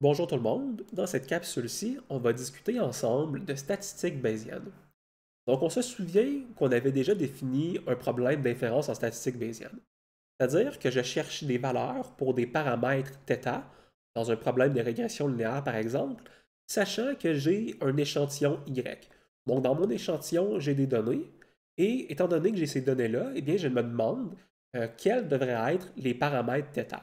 Bonjour tout le monde, dans cette capsule-ci, on va discuter ensemble de statistiques bayésiennes. Donc on se souvient qu'on avait déjà défini un problème d'inférence en statistique bayésienne. C'est-à-dire que je cherche des valeurs pour des paramètres θ dans un problème de régression linéaire par exemple, sachant que j'ai un échantillon Y. Donc dans mon échantillon, j'ai des données, et étant donné que j'ai ces données-là, eh bien je me demande euh, quels devraient être les paramètres θ.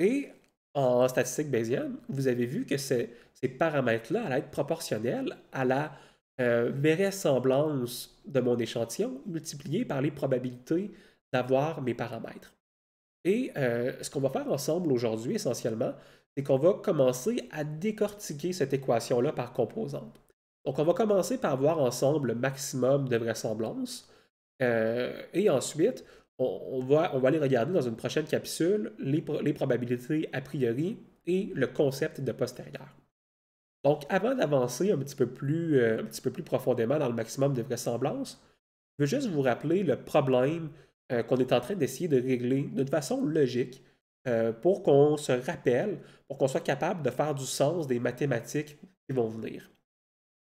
Et en statistique bayésienne, vous avez vu que ces, paramètres-là allaient être proportionnels à la euh, vraisemblance de mon échantillon multiplié par les probabilités d'avoir mes paramètres. Et euh, ce qu'on va faire ensemble aujourd'hui essentiellement, c'est qu'on va commencer à décortiquer cette équation-là par composante. Donc on va commencer par voir ensemble le maximum de vraisemblance euh, et ensuite on, va, aller regarder dans une prochaine capsule les, probabilités a priori et le concept de postérieur. Donc, avant d'avancer euh, un, petit peu plus, profondément dans le maximum de vraisemblance, je veux juste vous rappeler le problème euh, qu'on est en train d'essayer de régler d'une façon logique euh, pour qu'on se rappelle, pour qu'on soit capable de faire du sens des mathématiques qui vont venir.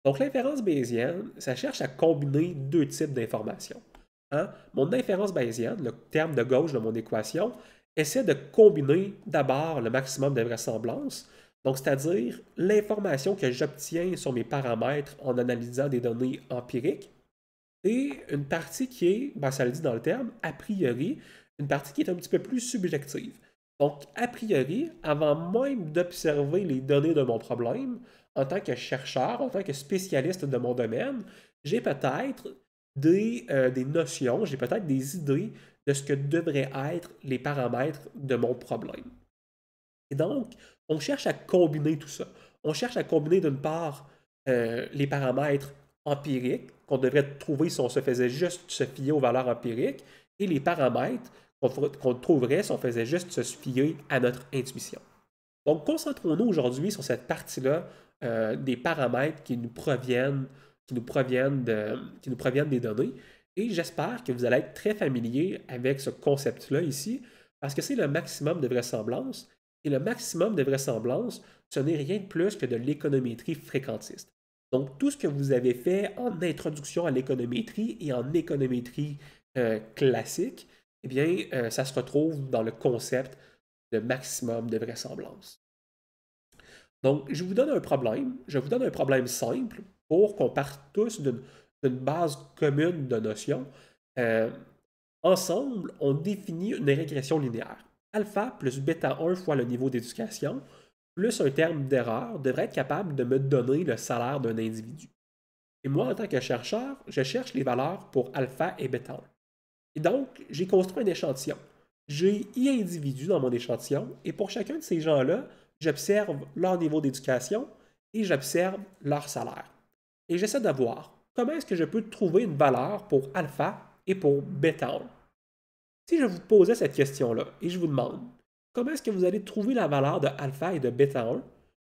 Donc, l'inférence bayésienne, ça cherche à combiner deux types d'informations. Hein? Mon inférence bayésienne, le terme de gauche de mon équation, essaie de combiner d'abord le maximum de vraisemblance, donc c'est-à-dire l'information que j'obtiens sur mes paramètres en analysant des données empiriques, et une partie qui est, ben, ça le dit dans le terme, a priori, une partie qui est un petit peu plus subjective. Donc, a priori, avant même d'observer les données de mon problème, en tant que chercheur, en tant que spécialiste de mon domaine, j'ai peut-être euh, des, notions, j'ai peut-être des idées de ce que devraient être les paramètres de mon problème. Et donc, on cherche à combiner tout ça. On cherche à combiner d'une part euh, les paramètres empiriques qu'on devrait trouver si on se faisait juste se fier aux valeurs empiriques et les paramètres qu'on trouverait si on faisait juste se fier à notre intuition. Donc, concentrons-nous aujourd'hui sur cette partie-là euh, des paramètres qui nous proviennent qui nous proviennent, qui nous proviennent des données. Et j'espère que vous allez être très familier avec ce concept-là ici, parce que c'est le maximum de vraisemblance. Et le maximum de vraisemblance, ce n'est rien de plus que de l'économétrie fréquentiste. Donc, tout ce que vous avez fait en introduction à l'économétrie et en économétrie euh, classique, eh bien, euh, ça se retrouve dans le concept de maximum de vraisemblance. Donc, je vous donne un problème. Je vous donne un problème simple pour qu'on parte tous d'une base commune de notions. Euh, ensemble, on définit une régression linéaire. Alpha plus bêta 1 fois le niveau d'éducation, plus un terme d'erreur, devrait être capable de me donner le salaire d'un individu. Et moi, en tant que chercheur, je cherche les valeurs pour alpha et bêta 1. Et donc, j'ai construit un échantillon. J'ai i individus dans mon échantillon, et pour chacun de ces gens-là, j'observe leur niveau d'éducation et j'observe leur salaire et j'essaie de voir comment est-ce que je peux trouver une valeur pour alpha et pour bêta 1. Si je vous posais cette question-là et je vous demande comment est-ce que vous allez trouver la valeur de alpha et de bêta 1,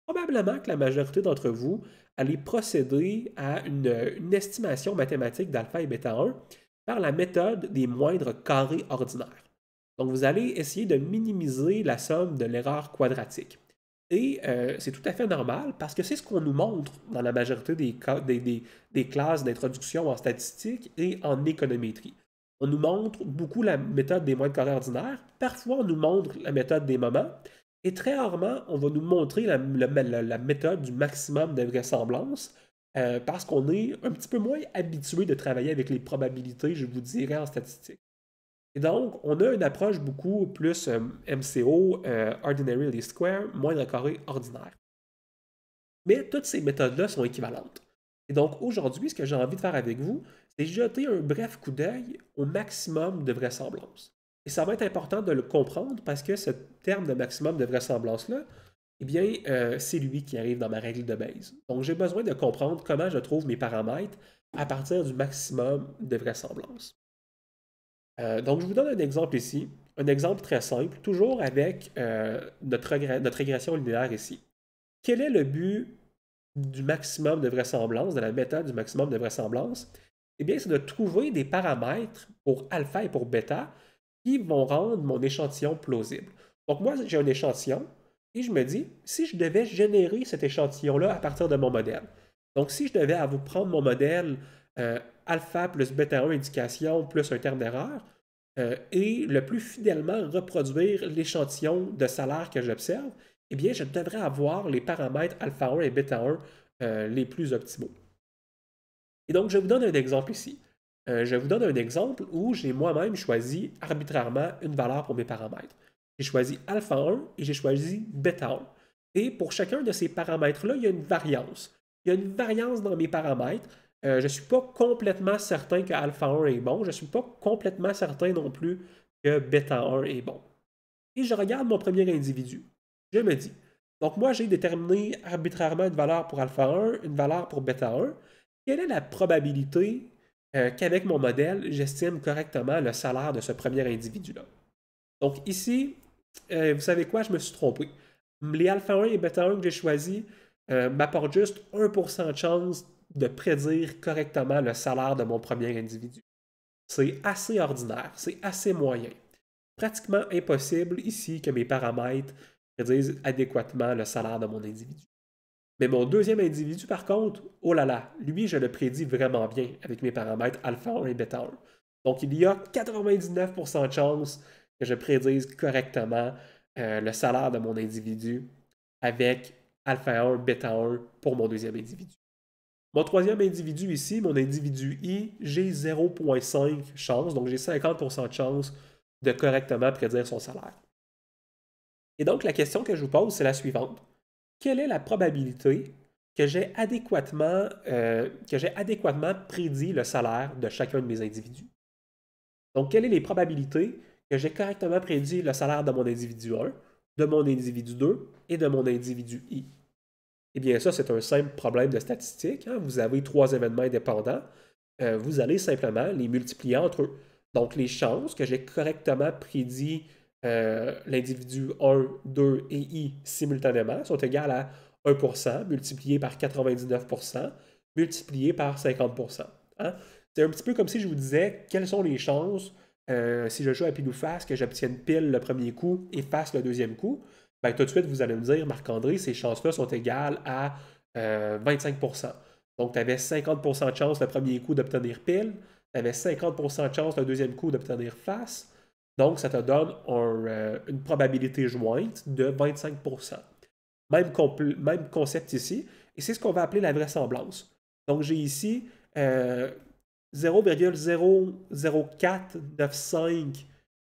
probablement que la majorité d'entre vous allez procéder à une, estimation mathématique d'alpha et bêta 1 par la méthode des moindres carrés ordinaires. Donc vous allez essayer de minimiser la somme de l'erreur quadratique. Et euh, c'est tout à fait normal parce que c'est ce qu'on nous montre dans la majorité des, classes d'introduction en statistique et en économétrie. On nous montre beaucoup la méthode des moindres carrés ordinaires, parfois on nous montre la méthode des moments, et très rarement on va nous montrer la, méthode du maximum de vraisemblance euh, parce qu'on est un petit peu moins habitué de travailler avec les probabilités, je vous dirais, en statistique. Et donc, on a une approche beaucoup plus euh, MCO, euh, Ordinary Least Square, moindre carré ordinaire. Mais toutes ces méthodes-là sont équivalentes. Et donc, aujourd'hui, ce que j'ai envie de faire avec vous, c'est jeter un bref coup d'œil au maximum de vraisemblance. Et ça va être important de le comprendre parce que ce terme de maximum de vraisemblance-là, eh bien, euh, c'est lui qui arrive dans ma règle de base. Donc, j'ai besoin de comprendre comment je trouve mes paramètres à partir du maximum de vraisemblance. Euh, donc, je vous donne un exemple ici, un exemple très simple, toujours avec euh, notre, notre régression linéaire ici. Quel est le but du maximum de vraisemblance, de la méthode du maximum de vraisemblance? Eh bien, c'est de trouver des paramètres pour alpha et pour bêta qui vont rendre mon échantillon plausible. Donc, moi, j'ai un échantillon et je me dis, si je devais générer cet échantillon-là à partir de mon modèle, donc si je devais à vous prendre mon modèle euh, alpha plus bêta 1 indication plus un terme d'erreur, euh, et le plus fidèlement reproduire l'échantillon de salaire que j'observe, eh bien, je devrais avoir les paramètres alpha 1 et bêta 1 euh, les plus optimaux. Et donc, je vous donne un exemple ici. je vous donne un exemple où j'ai moi-même choisi arbitrairement une valeur pour mes paramètres. J'ai choisi alpha 1 et j'ai choisi bêta 1. Et pour chacun de ces paramètres-là, il y a une variance. Il y a une variance dans mes paramètres euh, je ne suis pas complètement certain que Alpha 1 est bon. Je ne suis pas complètement certain non plus que Beta 1 est bon. Et je regarde mon premier individu. Je me dis, donc moi j'ai déterminé arbitrairement une valeur pour Alpha 1, une valeur pour Beta 1. Quelle est la probabilité euh, qu'avec mon modèle, j'estime correctement le salaire de ce premier individu-là? Donc ici, euh, vous savez quoi, je me suis trompé. Les Alpha 1 et Beta 1 que j'ai choisis m'apportent juste 1% de chance de prédire correctement le salaire de mon premier individu. C'est assez ordinaire, c'est assez moyen. Pratiquement impossible ici que mes paramètres prédisent adéquatement le salaire de mon individu. Mais mon deuxième individu, par contre, oh là là, lui, je le prédis vraiment bien avec mes paramètres alpha 1 et beta 1. Donc, il y a 99% de chances que je prédise correctement euh, le salaire de mon individu avec alpha 1, beta 1 pour mon deuxième individu. Mon troisième individu ici, mon individu I, j'ai 0,5 chance, donc j'ai 50% de chance de correctement prédire son salaire. Et donc la question que je vous pose, c'est la suivante. Quelle est la probabilité que j'ai adéquatement, euh, adéquatement, prédit le salaire de chacun de mes individus? Donc, quelles sont les probabilités que j'ai correctement prédit le salaire de mon individu 1, de mon individu 2 et de mon individu I? Eh bien, ça, c'est un simple problème de statistique. Hein. Vous avez trois événements indépendants. Euh, vous allez simplement les multiplier entre eux. Donc, les chances que j'ai correctement prédit euh, l'individu 1, 2 et i simultanément sont égales à 1% multiplié par 99% multiplié par 50%. Hein. C'est un petit peu comme si je vous disais quelles sont les chances euh, si je joue à pile ou face que j'obtienne pile le premier coup et face le deuxième coup. Ben, tout de suite, vous allez me dire, Marc-André, ces chances-là sont égales à 25 euh, Donc, tu avais 50 de chance le premier coup d'obtenir pile, tu avais 50 de chance le deuxième coup d'obtenir face. Donc, ça te donne euh, une probabilité jointe de 25 Même, même concept ici, et c'est ce qu'on va appeler la vraisemblance. Donc, j'ai ici 0,00495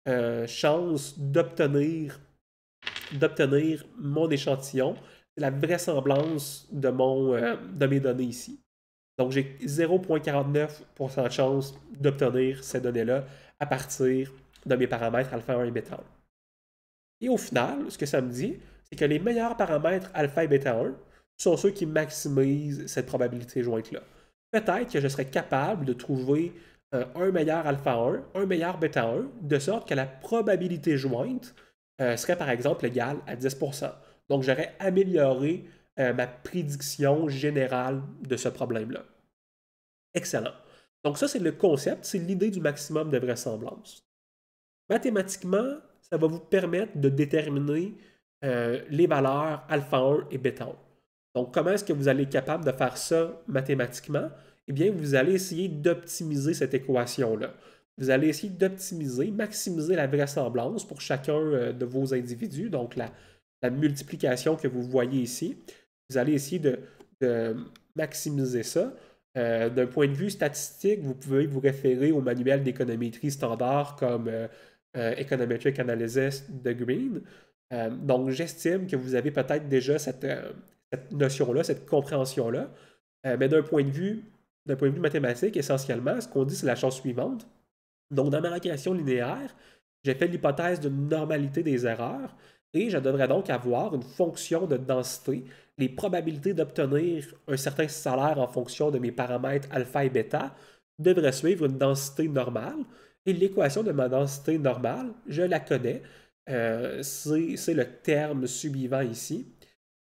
euh, chances d'obtenir d'obtenir mon échantillon, la vraisemblance de, mon, euh, de mes données ici. Donc j'ai 0,49% de chance d'obtenir ces données-là à partir de mes paramètres alpha 1 et beta 1. Et au final, ce que ça me dit, c'est que les meilleurs paramètres alpha et beta 1 sont ceux qui maximisent cette probabilité jointe-là. Peut-être que je serais capable de trouver euh, un meilleur alpha 1, un meilleur beta 1, de sorte que la probabilité jointe euh, serait par exemple égal à 10 Donc, j'aurais amélioré euh, ma prédiction générale de ce problème-là. Excellent. Donc, ça, c'est le concept, c'est l'idée du maximum de vraisemblance. Mathématiquement, ça va vous permettre de déterminer euh, les valeurs alpha 1 et beta 1. Donc, comment est-ce que vous allez être capable de faire ça mathématiquement? Eh bien, vous allez essayer d'optimiser cette équation-là. Vous allez essayer d'optimiser, maximiser la vraisemblance pour chacun euh, de vos individus, donc la, multiplication que vous voyez ici. Vous allez essayer de, maximiser ça. Euh, d'un point de vue statistique, vous pouvez vous référer au manuel d'économétrie standard comme euh, Econometric Analysis de Green. donc, j'estime que vous avez peut-être déjà cette, notion-là, cette compréhension-là. mais d'un point, de vue, point de vue mathématique, essentiellement, ce qu'on dit, c'est la chose suivante. Donc, dans ma récréation linéaire, j'ai fait l'hypothèse d'une normalité des erreurs et je devrais donc avoir une fonction de densité, les probabilités d'obtenir un certain salaire en fonction de mes paramètres alpha et bêta devraient suivre une densité normale. Et l'équation de ma densité normale, je la connais. Euh, c'est le terme suivant ici,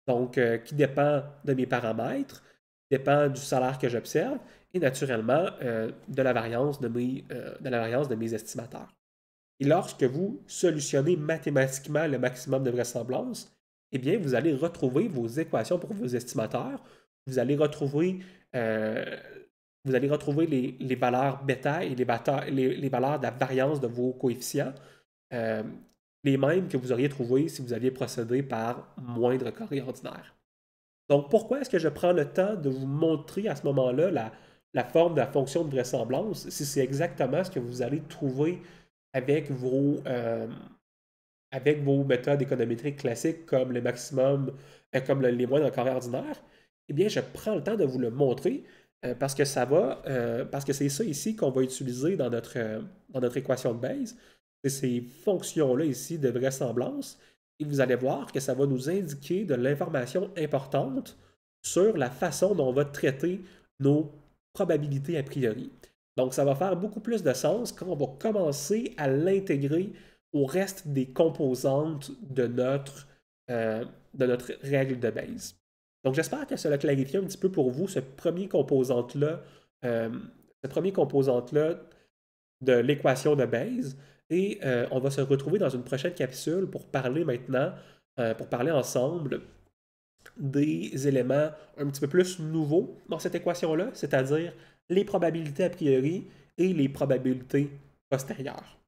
donc euh, qui dépend de mes paramètres, dépend du salaire que j'observe naturellement euh, de, la variance de, mes, euh, de la variance de mes estimateurs. Et lorsque vous solutionnez mathématiquement le maximum de vraisemblance, eh bien, vous allez retrouver vos équations pour vos estimateurs, vous allez retrouver, euh, vous allez retrouver les, valeurs bêta et les, les, valeurs de la variance de vos coefficients, les mêmes que vous auriez trouvées si vous aviez procédé par moindre carré ordinaire. Donc, pourquoi est-ce que je prends le temps de vous montrer à ce moment-là la, la forme de la fonction de vraisemblance, si c'est exactement ce que vous allez trouver avec vos, euh, avec vos méthodes économétriques classiques comme le maximum, euh, comme le, les moins en carré ordinaire, eh bien, je prends le temps de vous le montrer euh, parce que ça va, parce que c'est ça ici qu'on va utiliser dans notre, dans notre équation de base C'est ces fonctions-là ici de vraisemblance. Et vous allez voir que ça va nous indiquer de l'information importante sur la façon dont on va traiter nos probabilité a priori. Donc, ça va faire beaucoup plus de sens quand on va commencer à l'intégrer au reste des composantes de notre, euh, de notre règle de base. Donc, j'espère que cela clarifie un petit peu pour vous ce premier composante-là, euh, ce premier composante-là de l'équation de Bayes. Et euh, on va se retrouver dans une prochaine capsule pour parler maintenant, pour parler ensemble des éléments un petit peu plus nouveaux dans cette équation-là, c'est-à-dire les probabilités a priori et les probabilités postérieures.